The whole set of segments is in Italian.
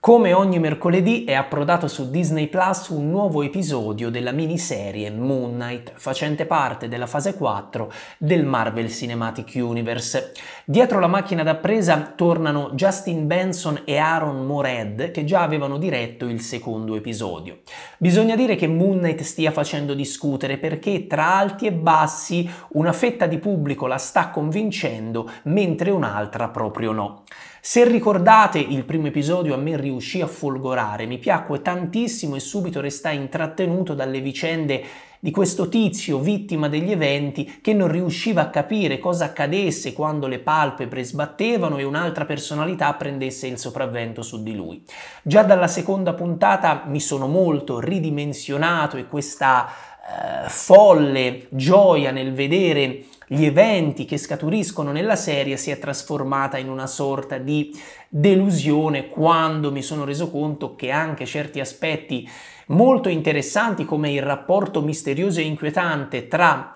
Come ogni mercoledì è approdato su Disney Plus un nuovo episodio della miniserie Moon Knight, facente parte della fase 4 del Marvel Cinematic Universe. Dietro la macchina da presa tornano Justin Benson e Aaron Mored che già avevano diretto il secondo episodio. Bisogna dire che Moon Knight stia facendo discutere perché tra alti e bassi una fetta di pubblico la sta convincendo mentre un'altra proprio no. Se ricordate il primo episodio a me riuscì a folgorare, mi piacque tantissimo e subito restai intrattenuto dalle vicende di questo tizio vittima degli eventi che non riusciva a capire cosa accadesse quando le palpebre sbattevano e un'altra personalità prendesse il sopravvento su di lui. Già dalla seconda puntata mi sono molto ridimensionato e questa eh, folle gioia nel vedere gli eventi che scaturiscono nella serie si è trasformata in una sorta di delusione quando mi sono reso conto che anche certi aspetti molto interessanti come il rapporto misterioso e inquietante tra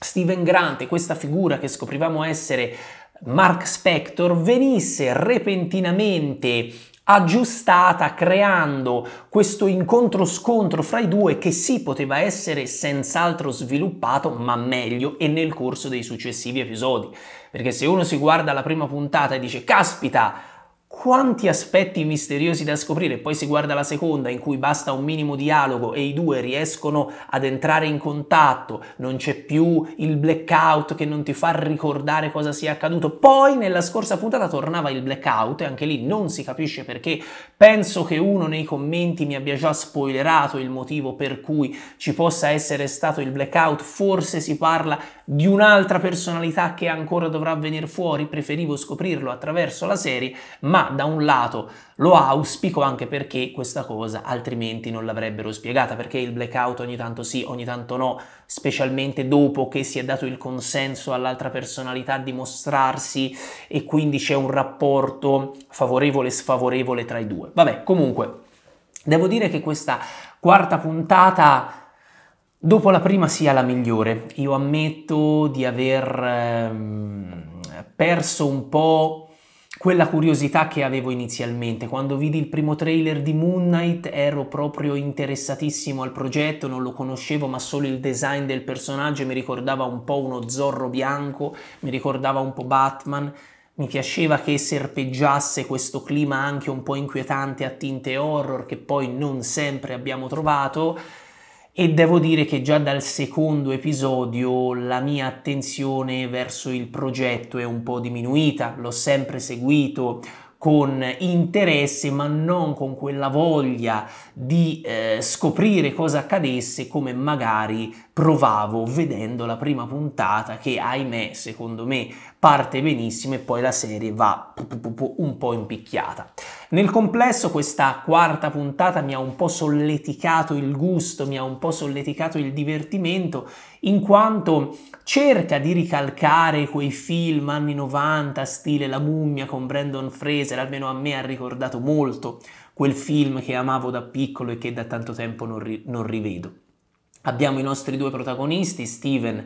Steven Grant e questa figura che scoprivamo essere Mark Spector venisse repentinamente aggiustata creando questo incontro scontro fra i due che sì poteva essere senz'altro sviluppato ma meglio e nel corso dei successivi episodi perché se uno si guarda la prima puntata e dice caspita quanti aspetti misteriosi da scoprire. Poi si guarda la seconda in cui basta un minimo dialogo e i due riescono ad entrare in contatto, non c'è più il blackout che non ti fa ricordare cosa sia accaduto. Poi nella scorsa puntata tornava il blackout e anche lì non si capisce perché. Penso che uno nei commenti mi abbia già spoilerato il motivo per cui ci possa essere stato il blackout, forse si parla di un'altra personalità che ancora dovrà venire fuori, preferivo scoprirlo attraverso la serie, ma da un lato lo auspico anche perché questa cosa altrimenti non l'avrebbero spiegata, perché il blackout ogni tanto sì, ogni tanto no, specialmente dopo che si è dato il consenso all'altra personalità di mostrarsi e quindi c'è un rapporto favorevole e sfavorevole tra i due. Vabbè, comunque, devo dire che questa quarta puntata Dopo la prima sia la migliore, io ammetto di aver ehm, perso un po' quella curiosità che avevo inizialmente. Quando vidi il primo trailer di Moon Knight ero proprio interessatissimo al progetto, non lo conoscevo, ma solo il design del personaggio mi ricordava un po' uno zorro bianco, mi ricordava un po' Batman. Mi piaceva che serpeggiasse questo clima anche un po' inquietante a tinte horror che poi non sempre abbiamo trovato e devo dire che già dal secondo episodio la mia attenzione verso il progetto è un po' diminuita, l'ho sempre seguito con interesse ma non con quella voglia di eh, scoprire cosa accadesse come magari provavo vedendo la prima puntata che ahimè secondo me parte benissimo e poi la serie va un po' impicchiata. Nel complesso questa quarta puntata mi ha un po' solleticato il gusto, mi ha un po' solleticato il divertimento, in quanto cerca di ricalcare quei film anni 90, stile La mummia con Brandon Fraser, almeno a me ha ricordato molto quel film che amavo da piccolo e che da tanto tempo non, ri- non rivedo. Abbiamo i nostri due protagonisti, Steven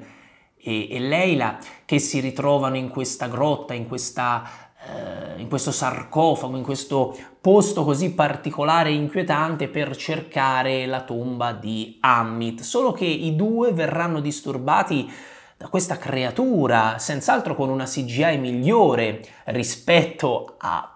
e, e Leila, che si ritrovano in questa grotta, in questa eh, in questo sarcofago, in questo posto così particolare e inquietante per cercare la tomba di Amit. Solo che i due verranno disturbati da questa creatura, senz'altro con una CGI migliore rispetto a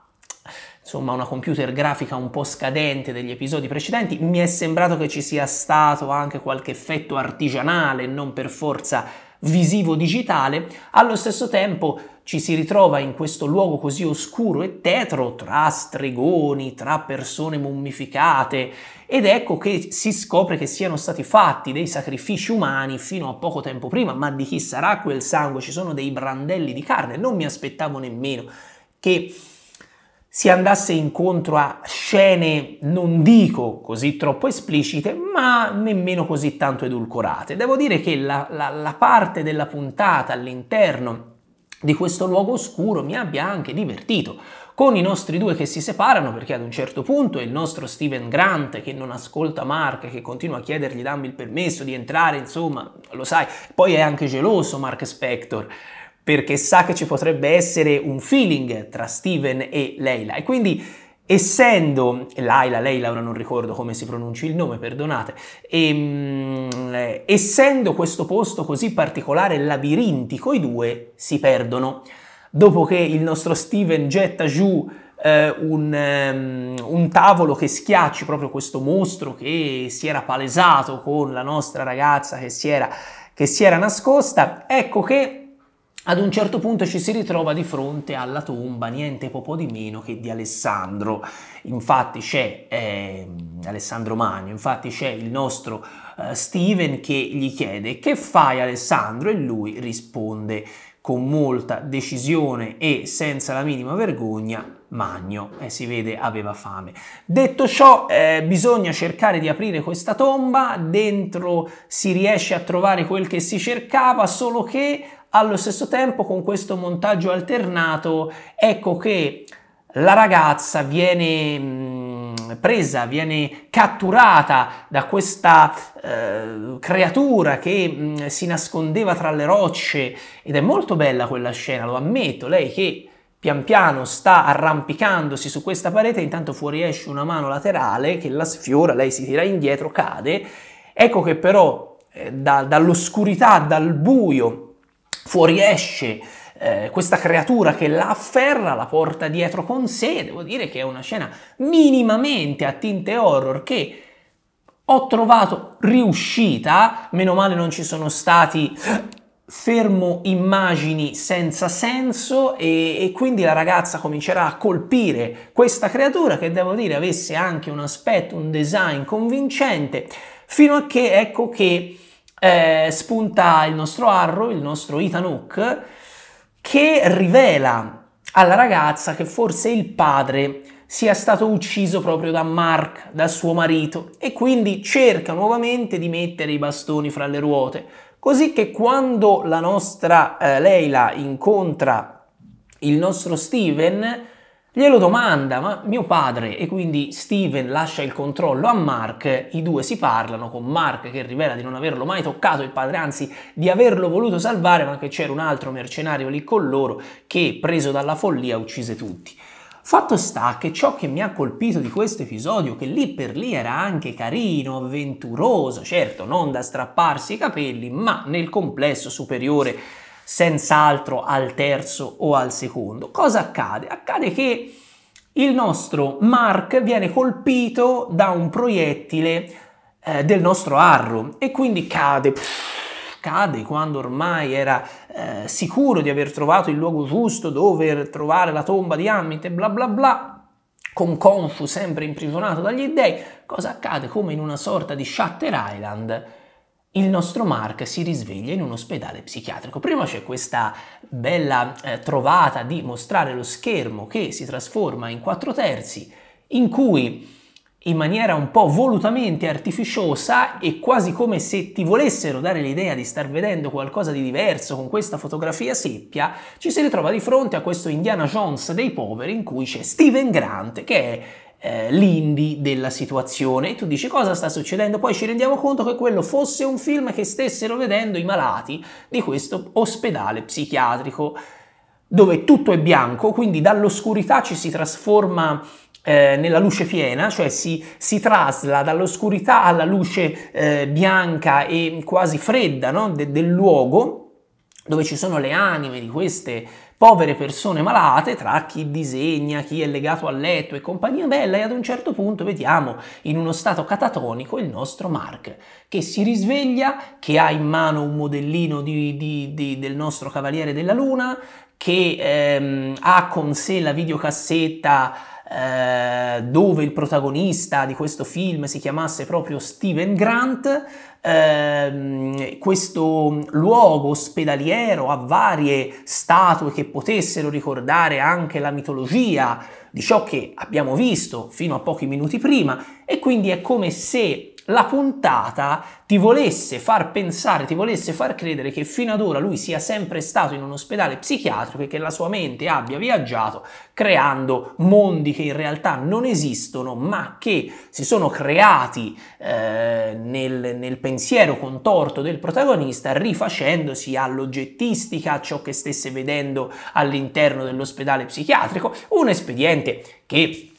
insomma una computer grafica un po' scadente degli episodi precedenti, mi è sembrato che ci sia stato anche qualche effetto artigianale, non per forza visivo digitale, allo stesso tempo ci si ritrova in questo luogo così oscuro e tetro tra stregoni, tra persone mummificate ed ecco che si scopre che siano stati fatti dei sacrifici umani fino a poco tempo prima, ma di chi sarà quel sangue? Ci sono dei brandelli di carne, non mi aspettavo nemmeno che si andasse incontro a scene, non dico così troppo esplicite, ma nemmeno così tanto edulcorate. Devo dire che la, la, la parte della puntata all'interno di questo luogo oscuro mi abbia anche divertito con i nostri due che si separano perché ad un certo punto il nostro Steven Grant che non ascolta Mark, che continua a chiedergli dammi il permesso di entrare, insomma, lo sai, poi è anche geloso Mark Spector perché sa che ci potrebbe essere un feeling tra Steven e Leila e quindi essendo Laila, Leila, ora non ricordo come si pronunci il nome, perdonate, e, ehm, mh, eh, essendo questo posto così particolare e labirintico, i due si perdono. Dopo che il nostro Steven getta giù eh, un, um, un tavolo che schiacci proprio questo mostro che si era palesato con la nostra ragazza che si era, che si era nascosta, ecco che ad un certo punto ci si ritrova di fronte alla tomba niente po' di meno che di Alessandro. Infatti c'è eh, Alessandro Magno, infatti c'è il nostro eh, Steven che gli chiede che fai Alessandro e lui risponde con molta decisione e senza la minima vergogna Magno e eh, si vede aveva fame. Detto ciò eh, bisogna cercare di aprire questa tomba, dentro si riesce a trovare quel che si cercava solo che allo stesso tempo con questo montaggio alternato ecco che la ragazza viene mm, presa, viene catturata da questa eh, creatura che mh, mm, si nascondeva tra le rocce ed è molto bella quella scena, lo ammetto, lei che pian piano sta arrampicandosi su questa parete, intanto fuori esce una mano laterale che la sfiora, lei si tira indietro, cade, ecco che però eh, da, dall'oscurità, dal buio, fuoriesce eh, questa creatura che la afferra, la porta dietro con sé. Devo dire che è una scena minimamente a tinte horror che ho trovato riuscita, meno male non ci sono stati fermo immagini senza senso e, e, quindi la ragazza comincerà a colpire questa creatura che devo dire avesse anche un aspetto, un design convincente, fino a che ecco che eh, spunta il nostro Arrow, il nostro Ethan che rivela alla ragazza che forse il padre sia stato ucciso proprio da Mark, da suo marito, e quindi cerca nuovamente di mettere i bastoni fra le ruote, così che quando la nostra eh, Leila incontra il nostro Steven, Glielo domanda, ma mio padre, e quindi Steven lascia il controllo a Mark, i due si parlano con Mark che rivela di non averlo mai toccato il padre, anzi di averlo voluto salvare, ma che c'era un altro mercenario lì con loro che, preso dalla follia, uccise tutti. Fatto sta che ciò che mi ha colpito di questo episodio, che lì per lì era anche carino, avventuroso, certo non da strapparsi i capelli, ma nel complesso superiore senz'altro al terzo o al secondo. Cosa accade? Accade che il nostro Mark viene colpito da un proiettile eh, del nostro Arrow e quindi cade. Pff, cade quando ormai era eh, sicuro di aver trovato il luogo giusto dove trovare la tomba di Amit e bla bla bla con Confu sempre imprigionato dagli dèi, cosa accade come in una sorta di Shatter Island il nostro Mark si risveglia in un ospedale psichiatrico. Prima c'è questa bella eh, trovata di mostrare lo schermo che si trasforma in quattro terzi, in cui in maniera un po' volutamente artificiosa e quasi come se ti volessero dare l'idea di star vedendo qualcosa di diverso con questa fotografia seppia, ci si ritrova di fronte a questo Indiana Jones dei poveri in cui c'è Steven Grant che è eh, l'indi della situazione e tu dici cosa sta succedendo, poi ci rendiamo conto che quello fosse un film che stessero vedendo i malati di questo ospedale psichiatrico dove tutto è bianco, quindi dall'oscurità ci si trasforma eh, nella luce piena, cioè si, si trasla dall'oscurità alla luce eh, bianca e quasi fredda no? De, del luogo dove ci sono le anime di queste povere persone malate tra chi disegna, chi è legato a letto e compagnia bella e ad un certo punto vediamo in uno stato catatonico il nostro Mark che si risveglia, che ha in mano un modellino di, di, di, del nostro Cavaliere della Luna, che ehm, ha con sé la videocassetta eh, dove il protagonista di questo film si chiamasse proprio Steven Grant, eh, questo luogo ospedaliero ha varie statue che potessero ricordare anche la mitologia di ciò che abbiamo visto fino a pochi minuti prima e quindi è come se la puntata ti volesse far pensare, ti volesse far credere che fino ad ora lui sia sempre stato in un ospedale psichiatrico e che la sua mente abbia viaggiato creando mondi che in realtà non esistono ma che si sono creati eh, nel, nel pensiero contorto del protagonista rifacendosi all'oggettistica, a ciò che stesse vedendo all'interno dell'ospedale psichiatrico, un espediente che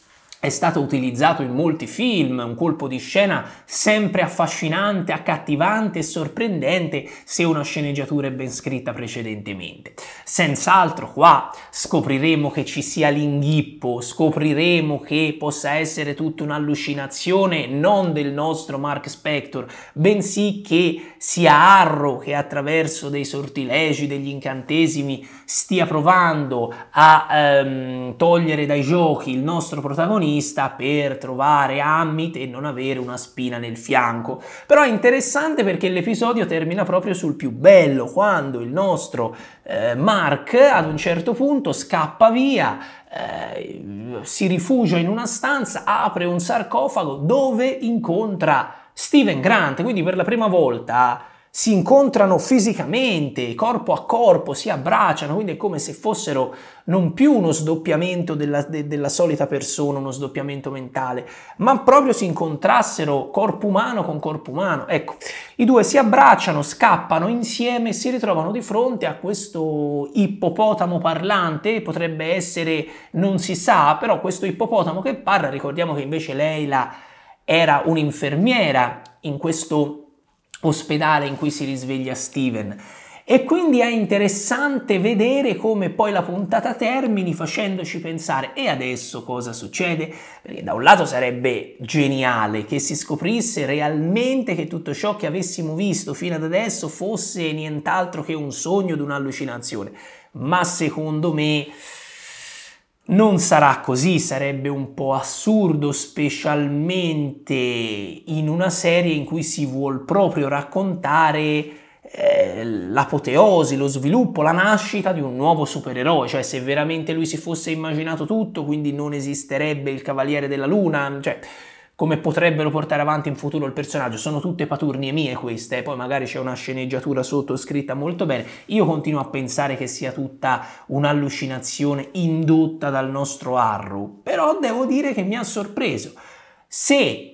è stato utilizzato in molti film, un colpo di scena sempre affascinante, accattivante e sorprendente se una sceneggiatura è ben scritta precedentemente. Senz'altro qua scopriremo che ci sia l'inghippo, scopriremo che possa essere tutta un'allucinazione non del nostro Mark Spector, bensì che sia Arro che attraverso dei sortilegi, degli incantesimi stia provando a ehm, togliere dai giochi il nostro protagonista protagonista per trovare Amit e non avere una spina nel fianco. Però è interessante perché l'episodio termina proprio sul più bello, quando il nostro eh, Mark ad un certo punto scappa via, eh, si rifugia in una stanza, apre un sarcofago dove incontra Steven Grant, quindi per la prima volta si incontrano fisicamente, corpo a corpo, si abbracciano, quindi è come se fossero non più uno sdoppiamento della, de, della, solita persona, uno sdoppiamento mentale, ma proprio si incontrassero corpo umano con corpo umano. Ecco, i due si abbracciano, scappano insieme e si ritrovano di fronte a questo ippopotamo parlante, potrebbe essere, non si sa, però questo ippopotamo che parla, ricordiamo che invece Leila era un'infermiera in questo ospedale in cui si risveglia Steven. E quindi è interessante vedere come poi la puntata termini facendoci pensare e adesso cosa succede? Perché da un lato sarebbe geniale che si scoprisse realmente che tutto ciò che avessimo visto fino ad adesso fosse nient'altro che un sogno di un'allucinazione, ma secondo me non sarà così, sarebbe un po' assurdo, specialmente in una serie in cui si vuol proprio raccontare eh, l'apoteosi, lo sviluppo, la nascita di un nuovo supereroe, cioè se veramente lui si fosse immaginato tutto, quindi non esisterebbe il Cavaliere della Luna, cioè come potrebbero portare avanti in futuro il personaggio. Sono tutte paturnie mie queste, poi magari c'è una sceneggiatura sottoscritta molto bene. Io continuo a pensare che sia tutta un'allucinazione indotta dal nostro Arru, però devo dire che mi ha sorpreso. Se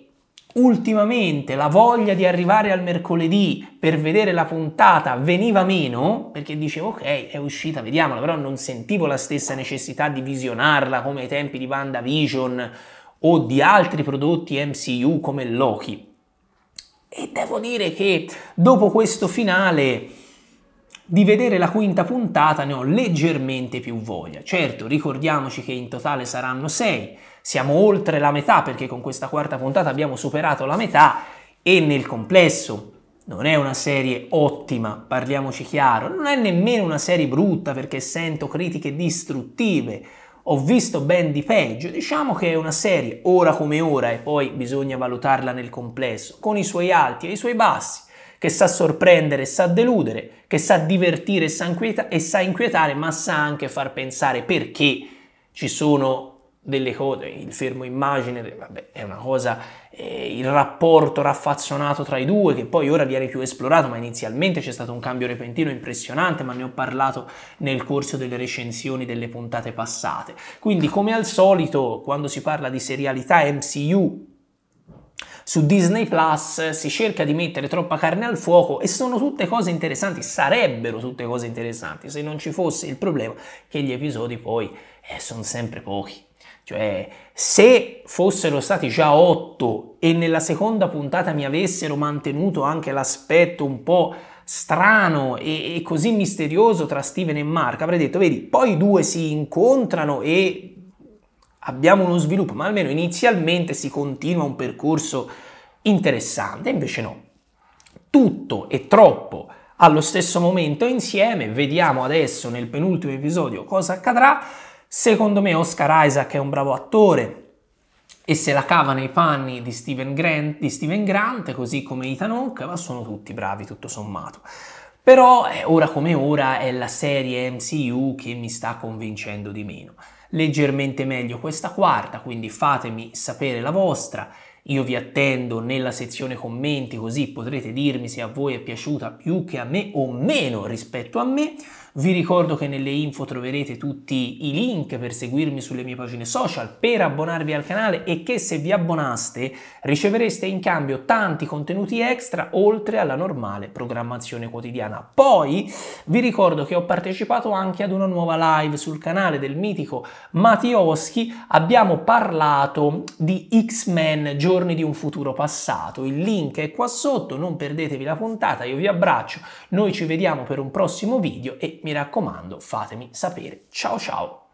ultimamente la voglia di arrivare al mercoledì per vedere la puntata veniva meno, perché dicevo ok, è uscita, vediamola, però non sentivo la stessa necessità di visionarla come ai tempi di WandaVision o di altri prodotti MCU come Loki. E devo dire che dopo questo finale di vedere la quinta puntata ne ho leggermente più voglia. Certo, ricordiamoci che in totale saranno sei, siamo oltre la metà perché con questa quarta puntata abbiamo superato la metà e nel complesso non è una serie ottima, parliamoci chiaro, non è nemmeno una serie brutta perché sento critiche distruttive ho visto ben di peggio, diciamo che è una serie ora come ora e poi bisogna valutarla nel complesso, con i suoi alti e i suoi bassi, che sa sorprendere, sa deludere, che sa divertire sa inquieta- e sa inquietare, ma sa anche far pensare perché ci sono delle cose, il fermo immagine, vabbè, è una cosa, eh, il rapporto raffazzonato tra i due, che poi ora viene più esplorato, ma inizialmente c'è stato un cambio repentino impressionante, ma ne ho parlato nel corso delle recensioni delle puntate passate. Quindi, come al solito, quando si parla di serialità MCU, su Disney Plus si cerca di mettere troppa carne al fuoco e sono tutte cose interessanti, sarebbero tutte cose interessanti se non ci fosse il problema che gli episodi poi eh, sono sempre pochi. Cioè, se fossero stati già otto e nella seconda puntata mi avessero mantenuto anche l'aspetto un po' strano e, e, così misterioso tra Steven e Mark, avrei detto, vedi, poi i due si incontrano e abbiamo uno sviluppo, ma almeno inizialmente si continua un percorso interessante, invece no. Tutto e troppo allo stesso momento insieme, vediamo adesso nel penultimo episodio cosa accadrà. Secondo me Oscar Isaac è un bravo attore e se la cava nei panni di Steven, Grant, di Steven Grant così come Ethan Hawke, ma sono tutti bravi tutto sommato. Però eh, ora come ora è la serie MCU che mi sta convincendo di meno. Leggermente meglio questa quarta, quindi fatemi sapere la vostra. Io vi attendo nella sezione commenti così potrete dirmi se a voi è piaciuta più che a me o meno rispetto a me. Vi ricordo che nelle info troverete tutti i link per seguirmi sulle mie pagine social, per abbonarvi al canale e che se vi abbonaste ricevereste in cambio tanti contenuti extra oltre alla normale programmazione quotidiana. Poi vi ricordo che ho partecipato anche ad una nuova live sul canale del mitico Mattioschi, abbiamo parlato di X-Men Giorni di un futuro passato, il link è qua sotto, non perdetevi la puntata, io vi abbraccio, noi ci vediamo per un prossimo video e mi raccomando fatemi sapere. Ciao ciao!